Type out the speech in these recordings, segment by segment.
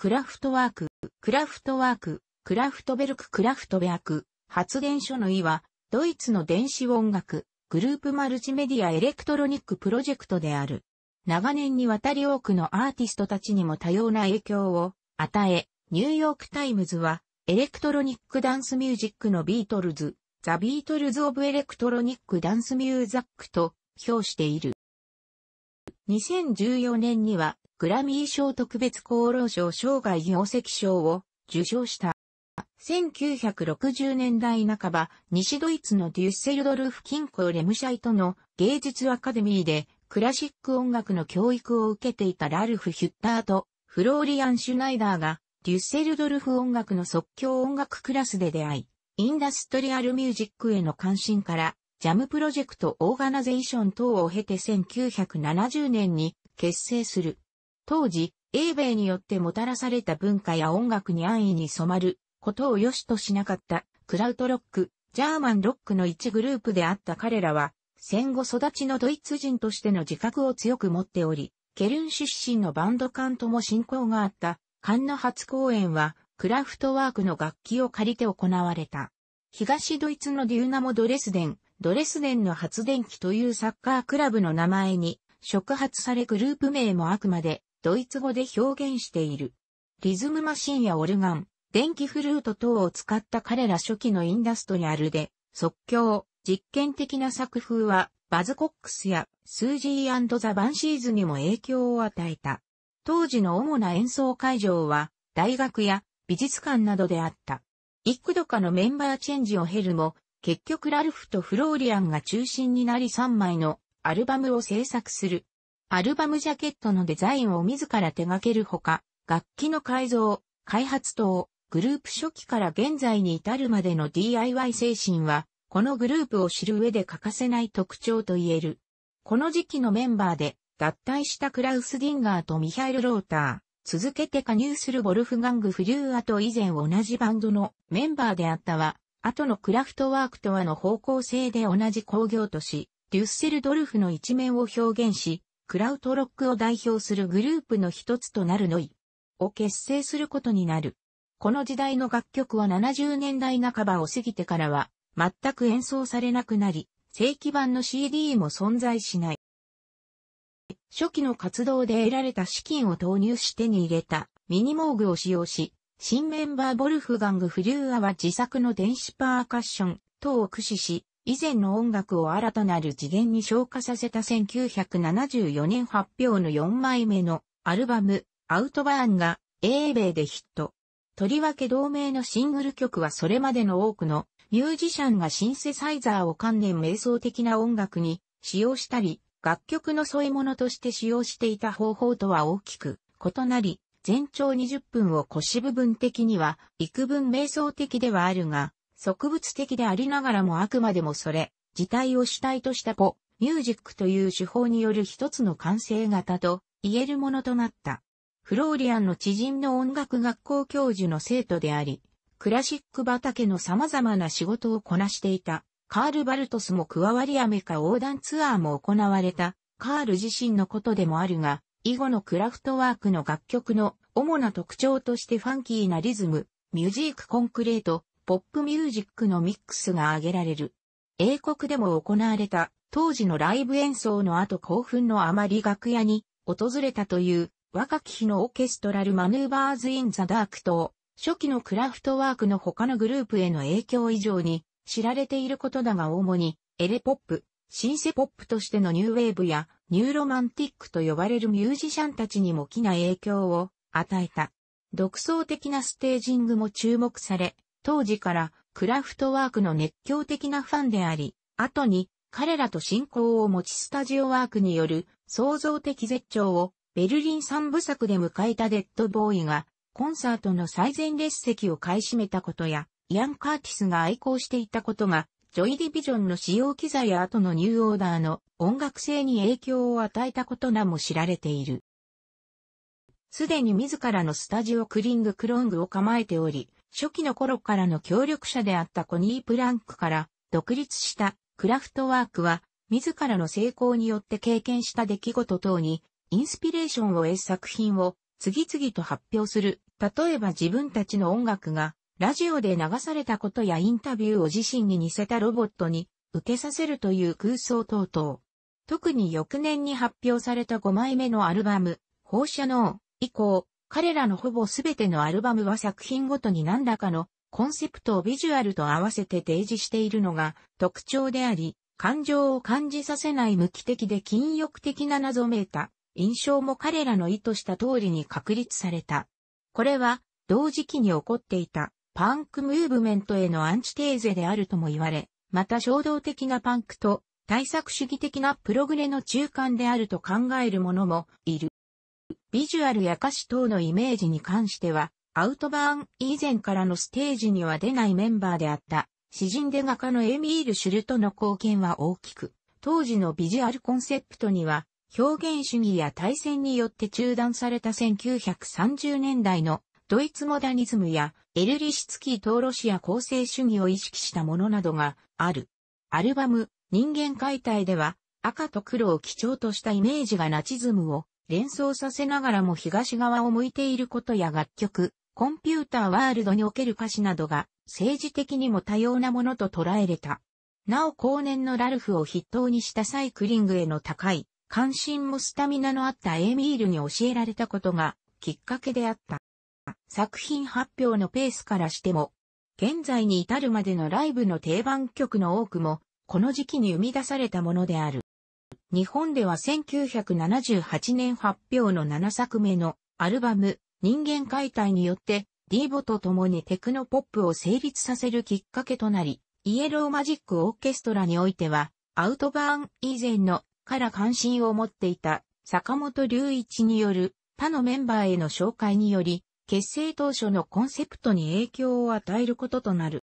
クラフトワーク、クラフトワーク、クラフトベルク、クラフトベアク、発言書の意は、ドイツの電子音楽、グループマルチメディアエレクトロニックプロジェクトである。長年にわたり多くのアーティストたちにも多様な影響を与え、ニューヨークタイムズは、エレクトロニックダンスミュージックのビートルズ、ザ・ビートルズ・オブ・エレクトロニック・ダンス・ミューザックと評している。2014年にはグラミー賞特別功労賞生涯業績賞を受賞した。1960年代半ば、西ドイツのデュッセルドルフ近郊レムシャイトの芸術アカデミーでクラシック音楽の教育を受けていたラルフ・ヒュッターとフローリアン・シュナイダーがデュッセルドルフ音楽の即興音楽クラスで出会い、インダストリアルミュージックへの関心からジャムプロジェクトオーガナゼーション等を経て1970年に結成する。当時、英米によってもたらされた文化や音楽に安易に染まることを良しとしなかったクラウトロック、ジャーマンロックの一グループであった彼らは、戦後育ちのドイツ人としての自覚を強く持っており、ケルン出身のバンド間とも親交があった、カの初公演は、クラフトワークの楽器を借りて行われた。東ドイツのデューナモ・ドレスデン、ドレスデンの発電機というサッカークラブの名前に、触発されグループ名もあくまでドイツ語で表現している。リズムマシンやオルガン、電気フルート等を使った彼ら初期のインダストリアルで、即興、実験的な作風は、バズ・コックスやスージーザ・バンシーズにも影響を与えた。当時の主な演奏会場は、大学や美術館などであった。幾度かのメンバーチェンジを経るも、結局ラルフとフローリアンが中心になり3枚のアルバムを制作する。アルバムジャケットのデザインを自ら手掛けるほか、楽器の改造、開発等、グループ初期から現在に至るまでの DIY 精神は、このグループを知る上で欠かせない特徴と言える。この時期のメンバーで、脱退したクラウス・ディンガーとミハイル・ローター、続けて加入するボルフガング・フリューアと以前同じバンドのメンバーであったは、後のクラフトワークとはの方向性で同じ工業とし、デュッセルドルフの一面を表現し、クラウトロックを代表するグループの一つとなるノイを結成することになる。この時代の楽曲は70年代半ばを過ぎてからは全く演奏されなくなり、正規版の CD も存在しない。初期の活動で得られた資金を投入し手に入れたミニモーグを使用し、新メンバーボルフガング・フリューアは自作の電子パーカッション等を駆使し、以前の音楽を新たなる次元に昇華させた1974年発表の4枚目のアルバム、アウトバーンが英米でヒット。とりわけ同名のシングル曲はそれまでの多くのミュージシャンがシンセサイザーを観念瞑想的な音楽に使用したり、楽曲の添え物として使用していた方法とは大きく異なり、全長20分を腰部分的には幾分瞑想的ではあるが、植物的でありながらもあくまでもそれ、自体を主体としたポ、ミュージックという手法による一つの完成型と言えるものとなった。フローリアンの知人の音楽学校教授の生徒であり、クラシック畑の様々な仕事をこなしていた、カール・バルトスも加わりアメカ横断ツアーも行われた、カール自身のことでもあるが、以後のクラフトワークの楽曲の主な特徴としてファンキーなリズム、ミュージークコンクレート、ポップミュージックのミックスが挙げられる。英国でも行われた当時のライブ演奏の後興奮のあまり楽屋に訪れたという若き日のオーケストラルマヌーバーズ・イン・ザ・ダークと初期のクラフトワークの他のグループへの影響以上に知られていることだが主にエレポップ、シンセポップとしてのニューウェーブやニューロマンティックと呼ばれるミュージシャンたちにも大きな影響を与えた。独創的なステージングも注目され、当時からクラフトワークの熱狂的なファンであり、後に彼らと親交を持ちスタジオワークによる創造的絶頂をベルリン三部作で迎えたデッドボーイがコンサートの最前列席を買い占めたことやイアン・カーティスが愛好していたことがジョイ・ディビジョンの使用機材や後のニューオーダーの音楽性に影響を与えたことなも知られている。すでに自らのスタジオクリングクロングを構えており、初期の頃からの協力者であったコニー・プランクから独立したクラフトワークは、自らの成功によって経験した出来事等に、インスピレーションを得作品を次々と発表する。例えば自分たちの音楽がラジオで流されたことやインタビューを自身に似せたロボットに受けさせるという空想等々。特に翌年に発表された5枚目のアルバム、放射能以降、彼らのほぼすべてのアルバムは作品ごとに何らかのコンセプトをビジュアルと合わせて提示しているのが特徴であり、感情を感じさせない無機的で禁欲的な謎めいた印象も彼らの意図した通りに確立された。これは同時期に起こっていたパンクムーブメントへのアンチテーゼであるとも言われ、また衝動的なパンクと対策主義的なプログレの中間であると考える者もいる。ビジュアルや歌詞等のイメージに関しては、アウトバーン以前からのステージには出ないメンバーであった、詩人で画家のエミール・シュルトの貢献は大きく、当時のビジュアルコンセプトには、表現主義や対戦によって中断された1930年代のドイツモダニズムやエルリシツキー等ロシア構成主義を意識したものなどがある。アルバム、人間解体では赤と黒を基調としたイメージがナチズムを連想させながらも東側を向いていることや楽曲、コンピューターワールドにおける歌詞などが政治的にも多様なものと捉えれた。なお後年のラルフを筆頭にしたサイクリングへの高い関心もスタミナのあったエーミールに教えられたことがきっかけであった。作品発表のペースからしても、現在に至るまでのライブの定番曲の多くも、この時期に生み出されたものである。日本では1978年発表の7作目のアルバム、人間解体によって、ディーボと共にテクノポップを成立させるきっかけとなり、イエローマジックオーケストラにおいては、アウトバーン以前のから関心を持っていた坂本隆一による他のメンバーへの紹介により、結成当初のコンセプトに影響を与えることとなる。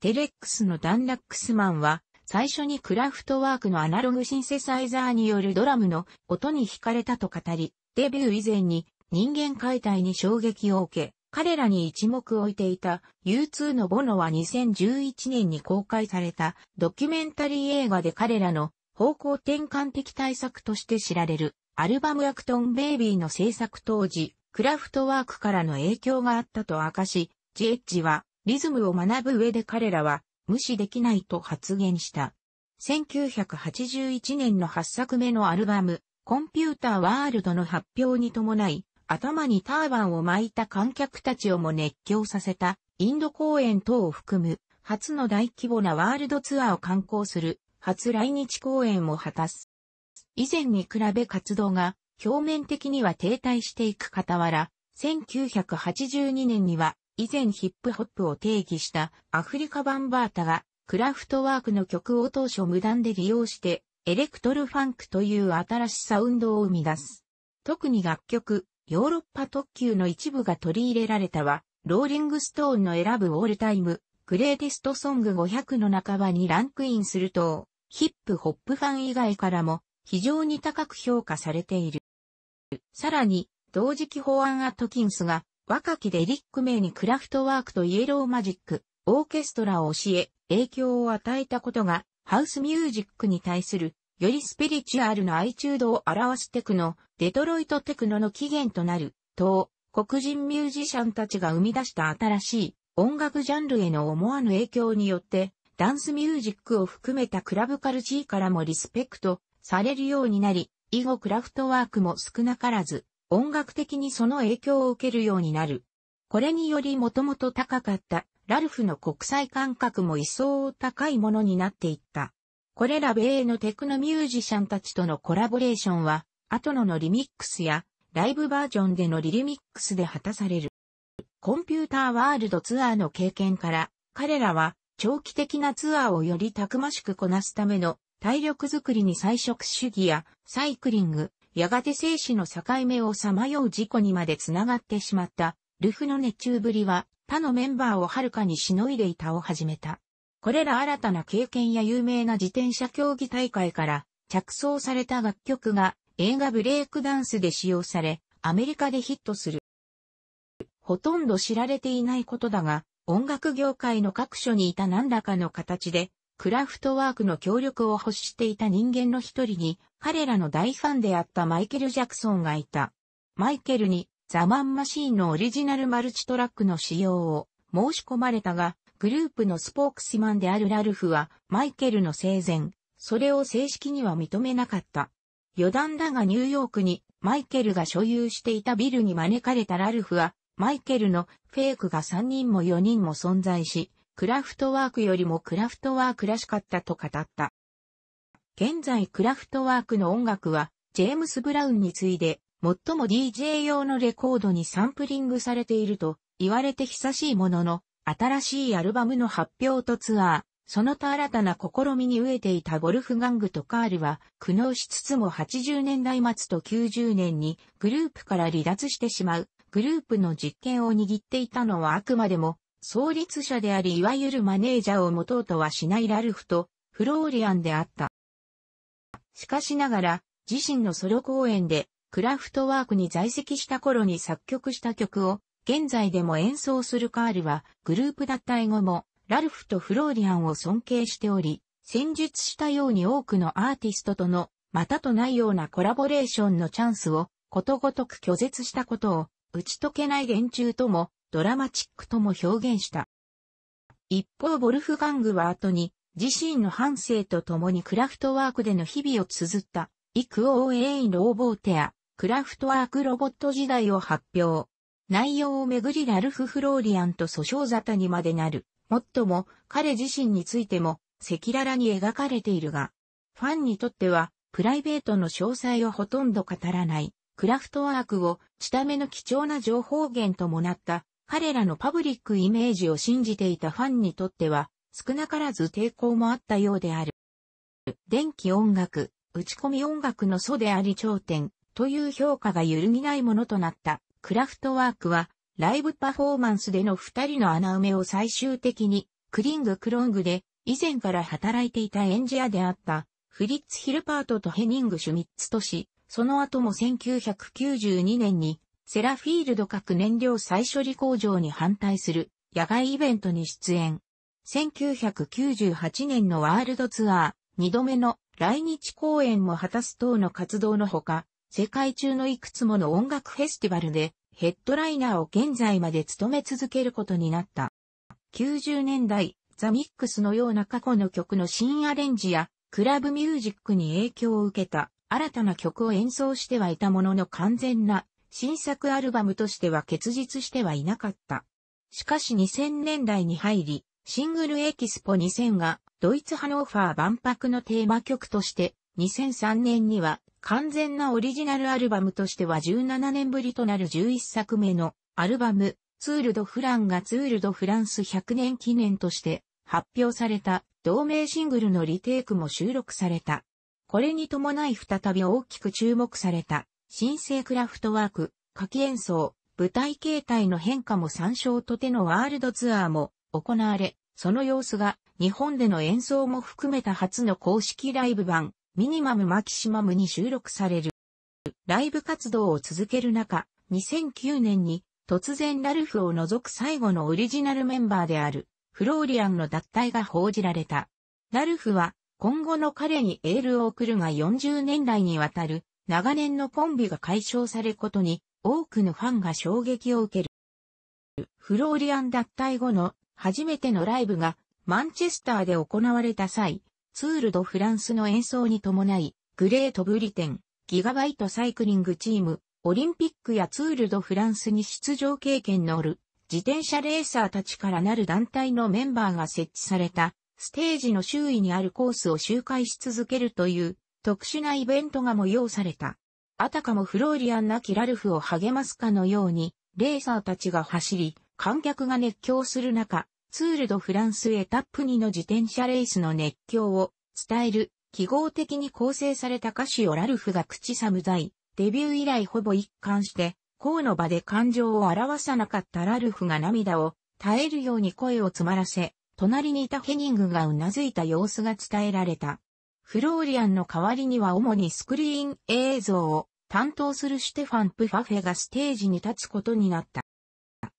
テレックスのダン・ラックスマンは、最初にクラフトワークのアナログシンセサイザーによるドラムの音に惹かれたと語り、デビュー以前に人間解体に衝撃を受け、彼らに一目置いていた U2 のボノは2011年に公開されたドキュメンタリー映画で彼らの方向転換的対策として知られるアルバムアクトンベイビーの制作当時、クラフトワークからの影響があったと明かし、ジエッジはリズムを学ぶ上で彼らは無視できないと発言した。1981年の8作目のアルバム、コンピューターワールドの発表に伴い、頭にターバンを巻いた観客たちをも熱狂させた、インド公演等を含む、初の大規模なワールドツアーを観光する、初来日公演を果たす。以前に比べ活動が表面的には停滞していく傍ら、1982年には以前ヒップホップを定義したアフリカバンバータがクラフトワークの曲を当初無断で利用してエレクトルファンクという新しサウンドを生み出す。特に楽曲、ヨーロッパ特急の一部が取り入れられたは、ローリングストーンの選ぶオールタイム、グレーティストソング500の半ばにランクインすると、ヒップホップファン以外からも非常に高く評価されている。さらに、同時期ホ案ン・アトキンスが若きデリック名にクラフトワークとイエローマジック、オーケストラを教え、影響を与えたことが、ハウスミュージックに対する、よりスピリチュアルな愛中度を表すテクノ、デトロイトテクノの起源となる、と黒人ミュージシャンたちが生み出した新しい音楽ジャンルへの思わぬ影響によって、ダンスミュージックを含めたクラブカルチーからもリスペクトされるようになり、以後クラフトワークも少なからず音楽的にその影響を受けるようになる。これによりもともと高かったラルフの国際感覚も一層高いものになっていった。これら米英のテクノミュージシャンたちとのコラボレーションは、アトノのリミックスやライブバージョンでのリリミックスで果たされる。コンピューターワールドツアーの経験から、彼らは長期的なツアーをよりたくましくこなすための体力づくりに菜食主義やサイクリング、やがて生死の境目をさまよう事故にまでつながってしまった、ルフの熱中ぶりは、他のメンバーを遥かにしのいでいたを始めた。これら新たな経験や有名な自転車競技大会から着想された楽曲が映画ブレイクダンスで使用され、アメリカでヒットする。ほとんど知られていないことだが、音楽業界の各所にいた何らかの形で、クラフトワークの協力を欲していた人間の一人に彼らの大ファンであったマイケル・ジャクソンがいた。マイケルにザ・マン・マシーンのオリジナルマルチトラックの使用を申し込まれたが、グループのスポークスマンであるラルフはマイケルの生前、それを正式には認めなかった。余談だがニューヨークにマイケルが所有していたビルに招かれたラルフは、マイケルのフェイクが3人も4人も存在し、クラフトワークよりもクラフトワークらしかったと語った。現在クラフトワークの音楽は、ジェームス・ブラウンに次いで、最も DJ 用のレコードにサンプリングされていると言われて久しいものの、新しいアルバムの発表とツアー、その他新たな試みに飢えていたゴルフガングとカールは苦悩しつつも80年代末と90年にグループから離脱してしまうグループの実権を握っていたのはあくまでも創立者でありいわゆるマネージャーを持とうとはしないラルフとフローリアンであった。しかしながら、自身のソロ公演で、クラフトワークに在籍した頃に作曲した曲を、現在でも演奏するカールは、グループ脱退後も、ラルフとフローリアンを尊敬しており、戦術したように多くのアーティストとの、またとないようなコラボレーションのチャンスを、ことごとく拒絶したことを、打ち解けない連中とも、ドラマチックとも表現した。一方、ボルフガングは後に、自身の半生と共にクラフトワークでの日々を綴った、イクオーエイローボーテア、クラフトワークロボット時代を発表。内容をめぐりラルフ・フローリアンと訴訟沙汰にまでなる。もっとも、彼自身についても、赤裸々に描かれているが、ファンにとっては、プライベートの詳細をほとんど語らない、クラフトワークを、チための貴重な情報源ともなった、彼らのパブリックイメージを信じていたファンにとっては、少なからず抵抗もあったようである。電気音楽、打ち込み音楽の祖であり頂点という評価が揺るぎないものとなったクラフトワークはライブパフォーマンスでの二人の穴埋めを最終的にクリングクロングで以前から働いていたエンジアであったフリッツ・ヒルパートとヘニング・シュミッツとし、その後も1992年にセラフィールド核燃料再処理工場に反対する野外イベントに出演。1998年のワールドツアー、2度目の来日公演も果たす等の活動のほか、世界中のいくつもの音楽フェスティバルでヘッドライナーを現在まで務め続けることになった。90年代、ザ・ミックスのような過去の曲の新アレンジや、クラブミュージックに影響を受けた新たな曲を演奏してはいたものの完全な新作アルバムとしては結実してはいなかった。しかし2000年代に入り、シングルエキスポ2000がドイツハノーファー万博のテーマ曲として2003年には完全なオリジナルアルバムとしては17年ぶりとなる11作目のアルバムツールドフランがツールドフランス100年記念として発表された同名シングルのリテイクも収録された。これに伴い再び大きく注目された新生クラフトワーク、夏季演奏、舞台形態の変化も参照とてのワールドツアーも行われ、その様子が日本での演奏も含めた初の公式ライブ版、ミニマム・マキシマムに収録される。ライブ活動を続ける中、2009年に突然ラルフを除く最後のオリジナルメンバーであるフローリアンの脱退が報じられた。ラルフは今後の彼にエールを送るが40年来にわたる長年のコンビが解消されることに多くのファンが衝撃を受ける。フローリアン脱退後の初めてのライブがマンチェスターで行われた際、ツールドフランスの演奏に伴い、グレートブリテン、ギガバイトサイクリングチーム、オリンピックやツールドフランスに出場経験のある自転車レーサーたちからなる団体のメンバーが設置されたステージの周囲にあるコースを周回し続けるという特殊なイベントが催された。あたかもフローリアン・なキ・ラルフを励ますかのように、レーサーたちが走り、観客が熱狂する中、ツールドフランスエタップ2の自転車レースの熱狂を伝える記号的に構成された歌詞をラルフが口寒いデビュー以来ほぼ一貫して、うの場で感情を表さなかったラルフが涙を耐えるように声を詰まらせ、隣にいたヘニングがうなずいた様子が伝えられた。フローリアンの代わりには主にスクリーン映像を担当するシュテファン・プファフェがステージに立つことになった。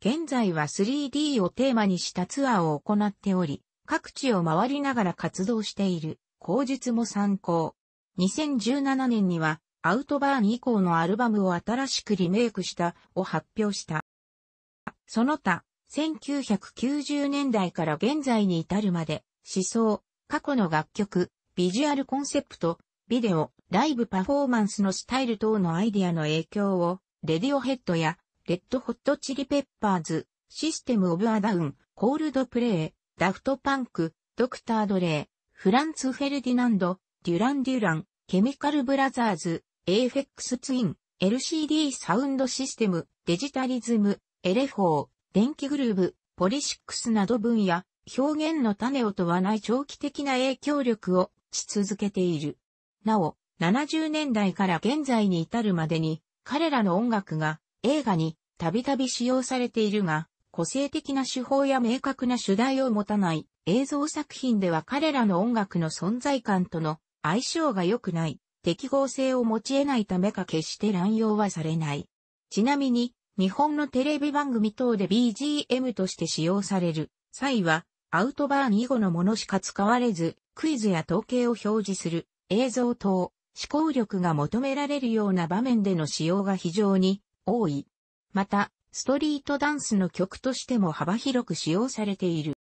現在は 3D をテーマにしたツアーを行っており、各地を回りながら活動している、口述も参考。2017年には、アウトバーン以降のアルバムを新しくリメイクしたを発表した。その他、1990年代から現在に至るまで、思想、過去の楽曲、ビジュアルコンセプト、ビデオ、ライブパフォーマンスのスタイル等のアイディアの影響を、レディオヘッドやレッドホットチリペッパーズ、システムオブアダウン、コールドプレイ、ダフトパンク、ドクタードレイ、フランツ・フェルディナンド、デュラン・デュラン、ケミカル・ブラザーズ、エーフェックス・ツイン、LCD サウンドシステム、デジタリズム、エレフォー、電気グルーブ、ポリシックスなど分野、表現の種を問わない長期的な影響力をし続けている。なお、70年代から現在に至るまでに、彼らの音楽が映画にたびたび使用されているが、個性的な手法や明確な主題を持たない映像作品では彼らの音楽の存在感との相性が良くない、適合性を持ち得ないためか決して乱用はされない。ちなみに、日本のテレビ番組等で BGM として使用される際は、アウトバーン以後のものしか使われず、クイズや統計を表示する映像等、思考力が求められるような場面での使用が非常に多い。また、ストリートダンスの曲としても幅広く使用されている。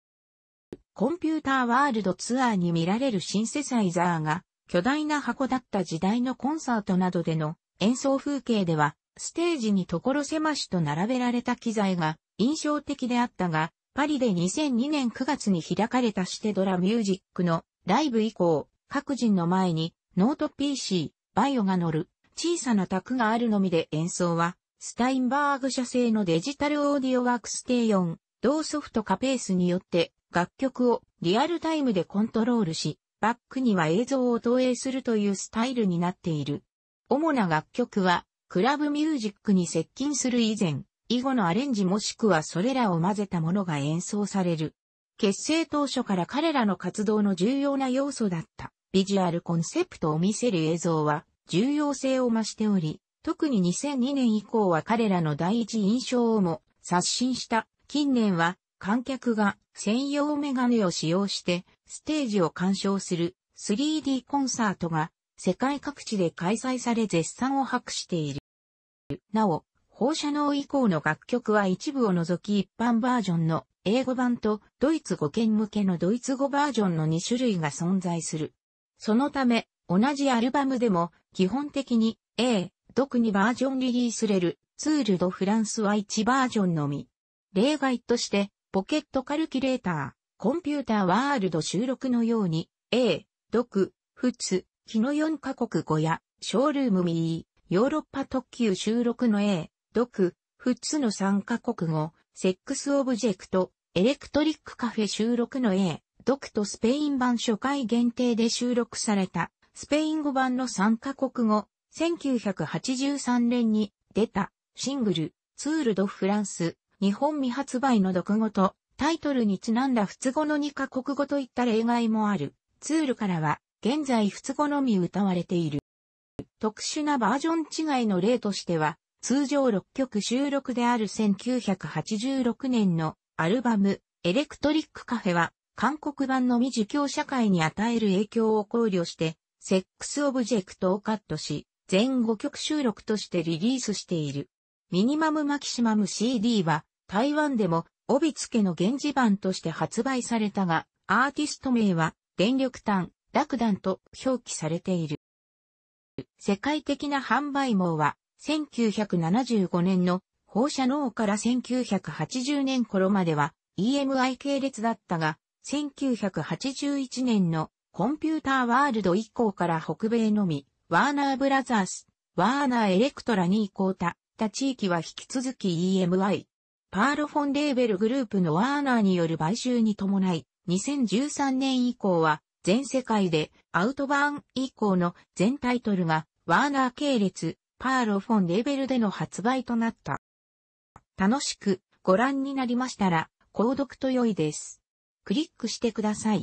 コンピューターワールドツアーに見られるシンセサイザーが巨大な箱だった時代のコンサートなどでの演奏風景ではステージに所狭しと並べられた機材が印象的であったが、パリで2002年9月に開かれたシテドラミュージックのライブ以降、各人の前にノート PC、バイオが乗る小さな卓があるのみで演奏はスタインバーグ社製のデジタルオーディオワークステー4。ン、同ソフトかペースによって楽曲をリアルタイムでコントロールし、バックには映像を投影するというスタイルになっている。主な楽曲は、クラブミュージックに接近する以前、以後のアレンジもしくはそれらを混ぜたものが演奏される。結成当初から彼らの活動の重要な要素だったビジュアルコンセプトを見せる映像は重要性を増しており、特に2002年以降は彼らの第一印象をも刷新した。近年は観客が専用メガネを使用してステージを鑑賞する 3D コンサートが世界各地で開催され絶賛を博している。なお、放射能以降の楽曲は一部を除き一般バージョンの英語版とドイツ語圏向けのドイツ語バージョンの2種類が存在する。そのため、同じアルバムでも基本的に A、独にバージョンリリースレル、ツールドフランスは1バージョンのみ。例外として、ポケットカルキュレーター、コンピューターワールド収録のように、A、独、ツ、日の4カ国語や、ショールームミー、ヨーロッパ特急収録の A、独、ツの3カ国語、セックスオブジェクト、エレクトリックカフェ収録の A、独とスペイン版初回限定で収録された、スペイン語版の3カ国語、1983年に出たシングル、ツールドフランス、日本未発売の独語と、タイトルにちなんだ仏語の2カ国語といった例外もある。ツールからは、現在仏語のみ歌われている。特殊なバージョン違いの例としては、通常6曲収録である1986年のアルバム、エレクトリックカフェは、韓国版の未受教社会に与える影響を考慮して、セックスオブジェクトをカットし、全5曲収録としてリリースしている。ミニマムマキシマム CD は台湾でも帯付けの原地版として発売されたが、アーティスト名は電力炭、楽団と表記されている。世界的な販売網は1975年の放射能から1980年頃までは EMI 系列だったが、1981年のコンピューターワールド以降から北米のみワーナーブラザース、ワーナーエレクトラに移行た、た地域は引き続き EMY。パールフォンレーベルグループのワーナーによる買収に伴い、2013年以降は、全世界でアウトバーン以降の全タイトルが、ワーナー系列、パールフォンレーベルでの発売となった。楽しくご覧になりましたら、購読と良いです。クリックしてください。